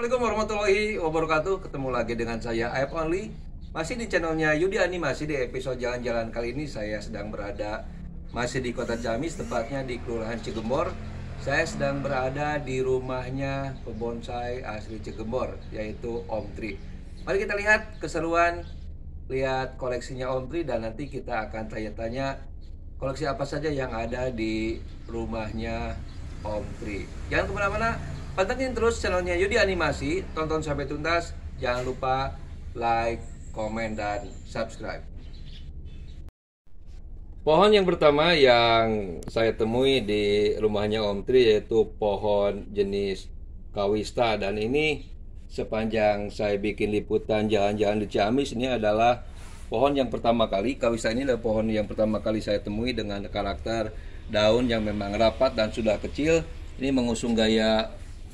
Assalamualaikum warahmatullahi wabarakatuh. Ketemu lagi dengan saya Aep Only. Masih di channelnya Yudi Animasi di episode jalan-jalan kali ini saya sedang berada masih di Kota Ciamis tepatnya di Kelurahan Cigembor. Saya sedang berada di rumahnya pebonsai asli Cigembor yaitu Om Tri. Mari kita lihat keseruan lihat koleksinya Om Tri dan nanti kita akan tanya-tanya koleksi apa saja yang ada di rumahnya Om Tri. Jangan kemana-mana, Pantengin terus channelnya Yudi Animasi, tonton sampai tuntas. Jangan lupa like, komen, dan subscribe. Pohon yang pertama yang saya temui di rumahnya Om Tri yaitu pohon jenis kawista dan ini sepanjang saya bikin liputan jalan-jalan di Ciamis ini adalah pohon yang pertama kali kawista ini adalah pohon yang pertama kali saya temui dengan karakter daun yang memang rapat dan sudah kecil ini mengusung gaya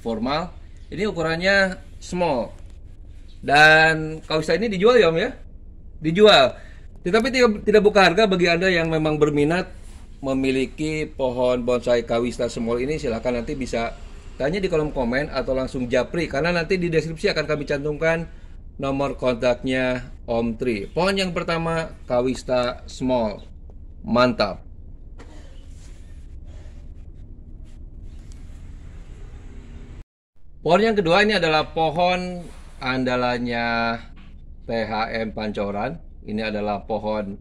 formal. Ini ukurannya small. Dan kawista ini dijual ya Om ya? Dijual. Tetapi tidak, tidak buka harga bagi Anda yang memang berminat memiliki pohon bonsai kawista small ini silahkan nanti bisa tanya di kolom komen atau langsung japri karena nanti di deskripsi akan kami cantumkan nomor kontaknya Om Tri. Pohon yang pertama Kawista Small. Mantap. Pohon yang kedua ini adalah pohon andalannya THM Pancoran. Ini adalah pohon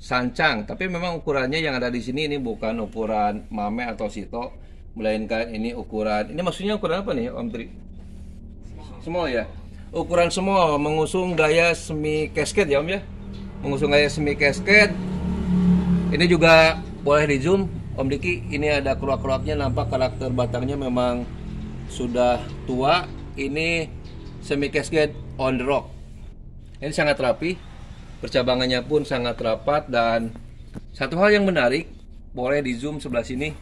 sancang, tapi memang ukurannya yang ada di sini ini bukan ukuran mame atau sito, melainkan ini ukuran. Ini maksudnya ukuran apa nih, Om Tri? Semua ya. Ukuran semua mengusung gaya semi casket ya, Om ya. Mengusung gaya semi casket. Ini juga boleh di zoom, Om Diki. Ini ada keruak-keruaknya nampak karakter batangnya memang sudah tua ini semi cascade on the rock ini sangat rapi percabangannya pun sangat rapat dan satu hal yang menarik boleh di zoom sebelah sini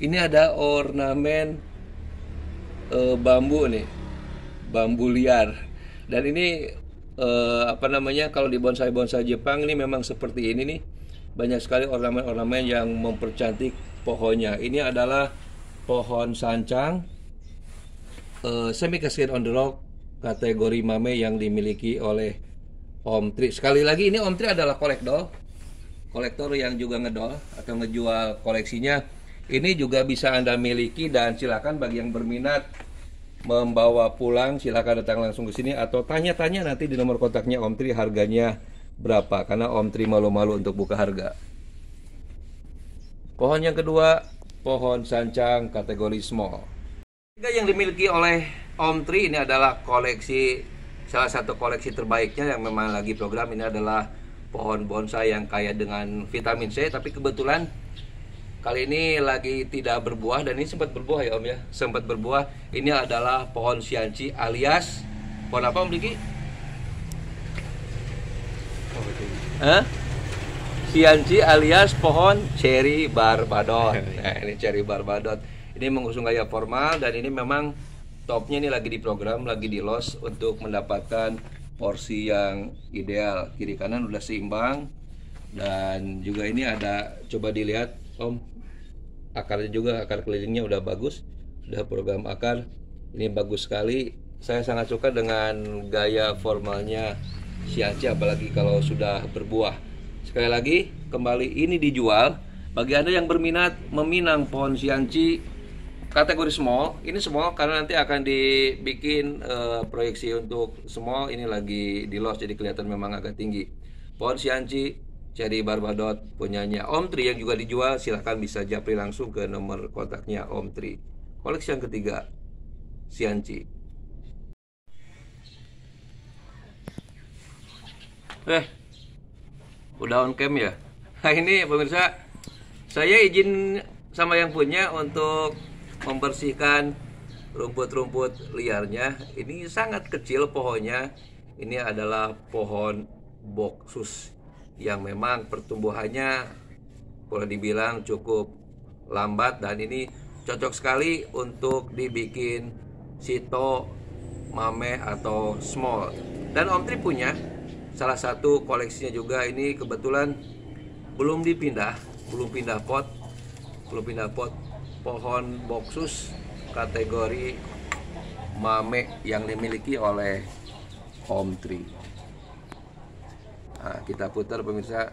ini ada ornamen e, bambu nih bambu liar dan ini e, apa namanya kalau di bonsai bonsai Jepang ini memang seperti ini nih banyak sekali ornamen-ornamen yang mempercantik pohonnya ini adalah pohon sancang uh, semi kasir on the rock kategori mame yang dimiliki oleh Om Tri. Sekali lagi ini Om Tri adalah kolektor, kolektor yang juga ngedol atau ngejual koleksinya. Ini juga bisa Anda miliki dan silakan bagi yang berminat membawa pulang silakan datang langsung ke sini atau tanya-tanya nanti di nomor kontaknya Om Tri harganya berapa karena Om Tri malu-malu untuk buka harga. Pohon yang kedua, pohon sancang kategori small yang dimiliki oleh Om Tri ini adalah koleksi salah satu koleksi terbaiknya yang memang lagi program ini adalah pohon bonsai yang kaya dengan vitamin C tapi kebetulan kali ini lagi tidak berbuah dan ini sempat berbuah ya Om ya sempat berbuah ini adalah pohon sianci alias pohon apa Om Diki? Hah? Sianci alias pohon cherry Barbados. Nah, ini cherry Barbados ini mengusung gaya formal dan ini memang topnya ini lagi di program, lagi di los untuk mendapatkan porsi yang ideal. Kiri kanan udah seimbang dan juga ini ada coba dilihat Om akarnya juga akar kelilingnya udah bagus, udah program akar. Ini bagus sekali. Saya sangat suka dengan gaya formalnya Siaci apalagi kalau sudah berbuah. Sekali lagi, kembali ini dijual bagi Anda yang berminat meminang pohon Sianci kategori small ini small karena nanti akan dibikin uh, proyeksi untuk small ini lagi di loss jadi kelihatan memang agak tinggi pohon sianci jadi Barbadot punyanya Om Tri yang juga dijual silahkan bisa japri langsung ke nomor kontaknya Om Tri koleksi yang ketiga sianci eh udah on cam ya nah ini pemirsa saya izin sama yang punya untuk membersihkan rumput-rumput liarnya. Ini sangat kecil pohonnya. Ini adalah pohon boksus yang memang pertumbuhannya boleh dibilang cukup lambat dan ini cocok sekali untuk dibikin sito, mame atau small. Dan Om Tri punya salah satu koleksinya juga ini kebetulan belum dipindah, belum pindah pot, belum pindah pot pohon boksus kategori mame yang dimiliki oleh Home Tree. Nah, kita putar pemirsa.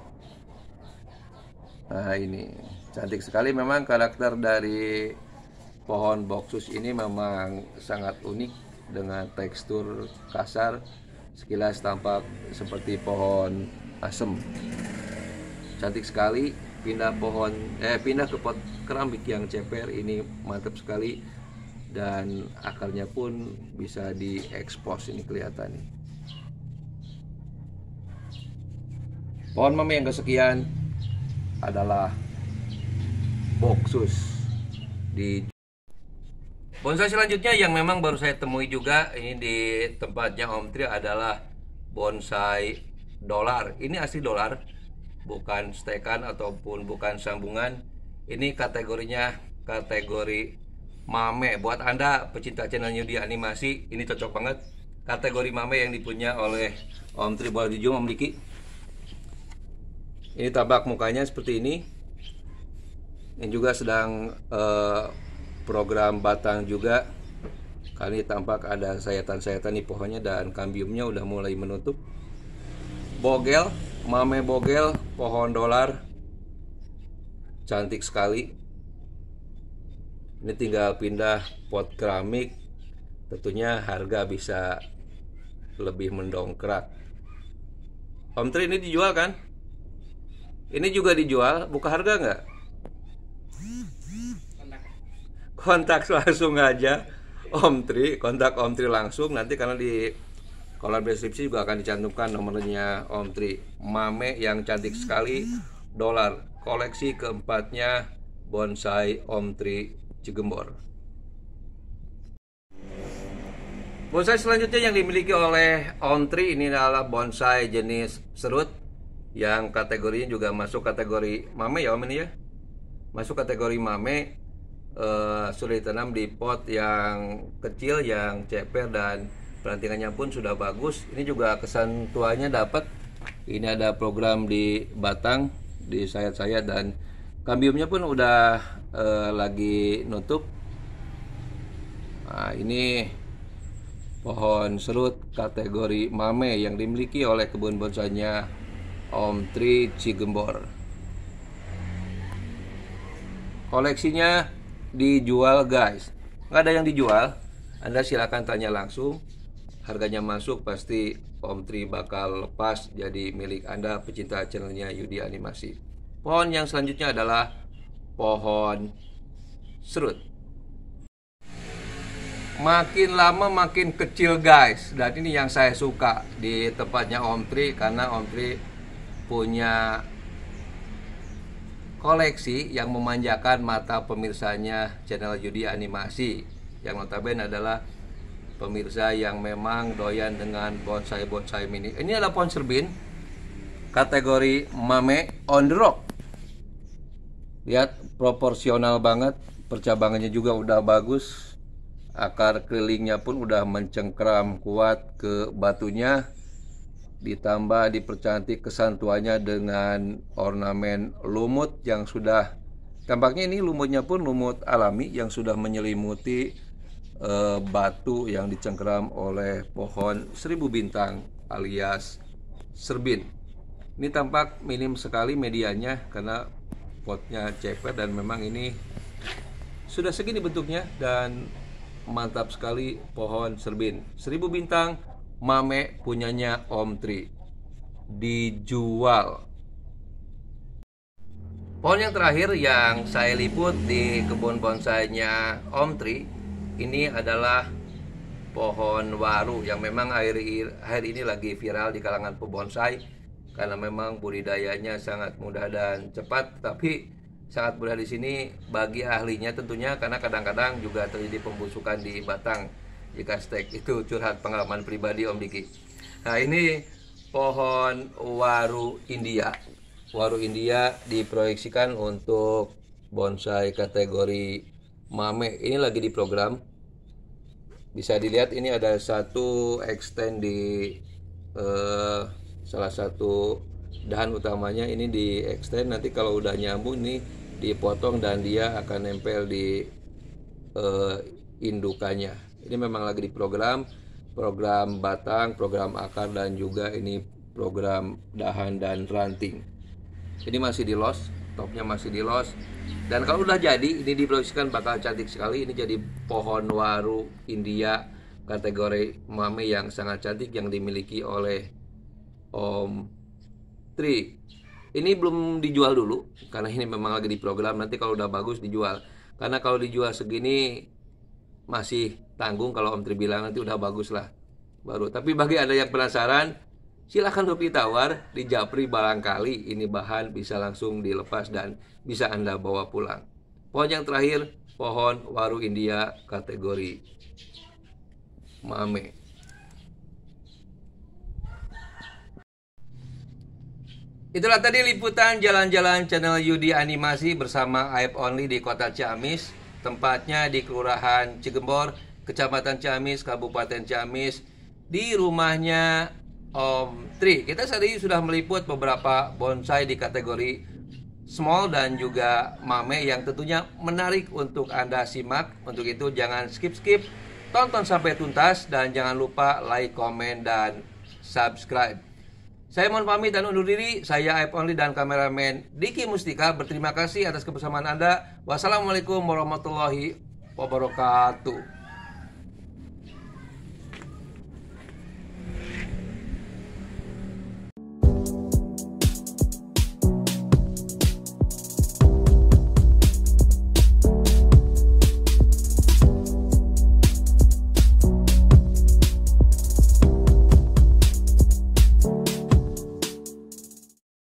Nah ini cantik sekali memang karakter dari pohon boksus ini memang sangat unik dengan tekstur kasar sekilas tampak seperti pohon asem cantik sekali pindah pohon eh pindah ke pot keramik yang ceper ini mantap sekali dan akarnya pun bisa diekspos ini kelihatan nih. Pohon mami yang kesekian adalah boxus di bonsai selanjutnya yang memang baru saya temui juga ini di tempatnya Om Tri adalah bonsai dolar. Ini asli dolar bukan stekan ataupun bukan sambungan ini kategorinya kategori mame buat anda pecinta channel New di animasi ini cocok banget kategori mame yang dipunya oleh Om Tribal Baldijo Om Diki ini tabak mukanya seperti ini ini juga sedang eh, program batang juga kali tampak ada sayatan-sayatan di pohonnya dan kambiumnya udah mulai menutup bogel Mame Bogel, pohon dolar. Cantik sekali. Ini tinggal pindah pot keramik. Tentunya harga bisa lebih mendongkrak. Om Tri ini dijual kan? Ini juga dijual, buka harga nggak? Kontak langsung aja Om Tri, kontak Om Tri langsung nanti karena di Kolom deskripsi juga akan dicantumkan nomornya Om Tri. Mame yang cantik sekali, dolar. Koleksi keempatnya bonsai Om Tri Cigembor. Bonsai selanjutnya yang dimiliki oleh Om Tri ini adalah bonsai jenis serut yang kategorinya juga masuk kategori mame ya Om ini ya. Masuk kategori mame uh, eh, tanam tanam di pot yang kecil yang ceper dan pelantikannya pun sudah bagus ini juga kesan tuanya dapat ini ada program di Batang di sayat-sayat dan kambiumnya pun udah e, lagi nutup nah ini pohon serut kategori mame yang dimiliki oleh kebun bonsainya Om Tri Cigembor koleksinya dijual guys nggak ada yang dijual Anda silakan tanya langsung harganya masuk pasti Om Tri bakal lepas jadi milik Anda pecinta channelnya Yudi Animasi. Pohon yang selanjutnya adalah pohon serut. Makin lama makin kecil guys dan ini yang saya suka di tempatnya Om Tri karena Om Tri punya koleksi yang memanjakan mata pemirsanya channel Yudi Animasi yang notabene adalah pemirsa yang memang doyan dengan bonsai-bonsai mini. Ini adalah pohon serbin, kategori mame on the rock. Lihat proporsional banget, percabangannya juga udah bagus. Akar kelilingnya pun udah mencengkram kuat ke batunya. Ditambah dipercantik kesan tuanya dengan ornamen lumut yang sudah Tampaknya ini lumutnya pun lumut alami yang sudah menyelimuti eh, batu yang dicengkeram oleh pohon seribu bintang alias serbin. Ini tampak minim sekali medianya karena potnya ceper dan memang ini sudah segini bentuknya dan mantap sekali pohon serbin. Seribu bintang mame punyanya Om Tri dijual Pohon yang terakhir yang saya liput di kebun bonsainya Om Tri ini adalah pohon waru yang memang akhir akhir ini lagi viral di kalangan pebonsai karena memang budidayanya sangat mudah dan cepat tapi sangat mudah di sini bagi ahlinya tentunya karena kadang-kadang juga terjadi pembusukan di batang jika stek itu curhat pengalaman pribadi Om Diki. Nah ini pohon waru India. Waru India diproyeksikan untuk bonsai kategori Mame ini lagi di program. Bisa dilihat ini ada satu extend di eh, salah satu dahan utamanya ini di extend nanti kalau udah nyambung nih dipotong dan dia akan nempel di eh, indukannya. Ini memang lagi di program program batang, program akar dan juga ini program dahan dan ranting. Ini masih di los, topnya masih di los dan kalau udah jadi, ini diproduksikan bakal cantik sekali. Ini jadi pohon waru India kategori mame yang sangat cantik yang dimiliki oleh Om Tri. Ini belum dijual dulu karena ini memang lagi di program. Nanti kalau udah bagus dijual. Karena kalau dijual segini masih tanggung kalau Om Tri bilang nanti udah bagus lah baru. Tapi bagi ada yang penasaran, silahkan kopi tawar di Japri barangkali ini bahan bisa langsung dilepas dan bisa Anda bawa pulang. Pohon yang terakhir, pohon waru India kategori mame. Itulah tadi liputan jalan-jalan channel Yudi Animasi bersama Aib Only di Kota Ciamis, tempatnya di Kelurahan Cigembor, Kecamatan Ciamis, Kabupaten Ciamis, di rumahnya Om Tri, kita saat ini sudah meliput beberapa bonsai di kategori small dan juga mame yang tentunya menarik untuk Anda simak. Untuk itu jangan skip-skip, tonton sampai tuntas dan jangan lupa like, komen, dan subscribe. Saya mohon pamit dan undur diri. Saya Aib Only dan kameramen Diki Mustika berterima kasih atas kebersamaan Anda. Wassalamualaikum warahmatullahi wabarakatuh.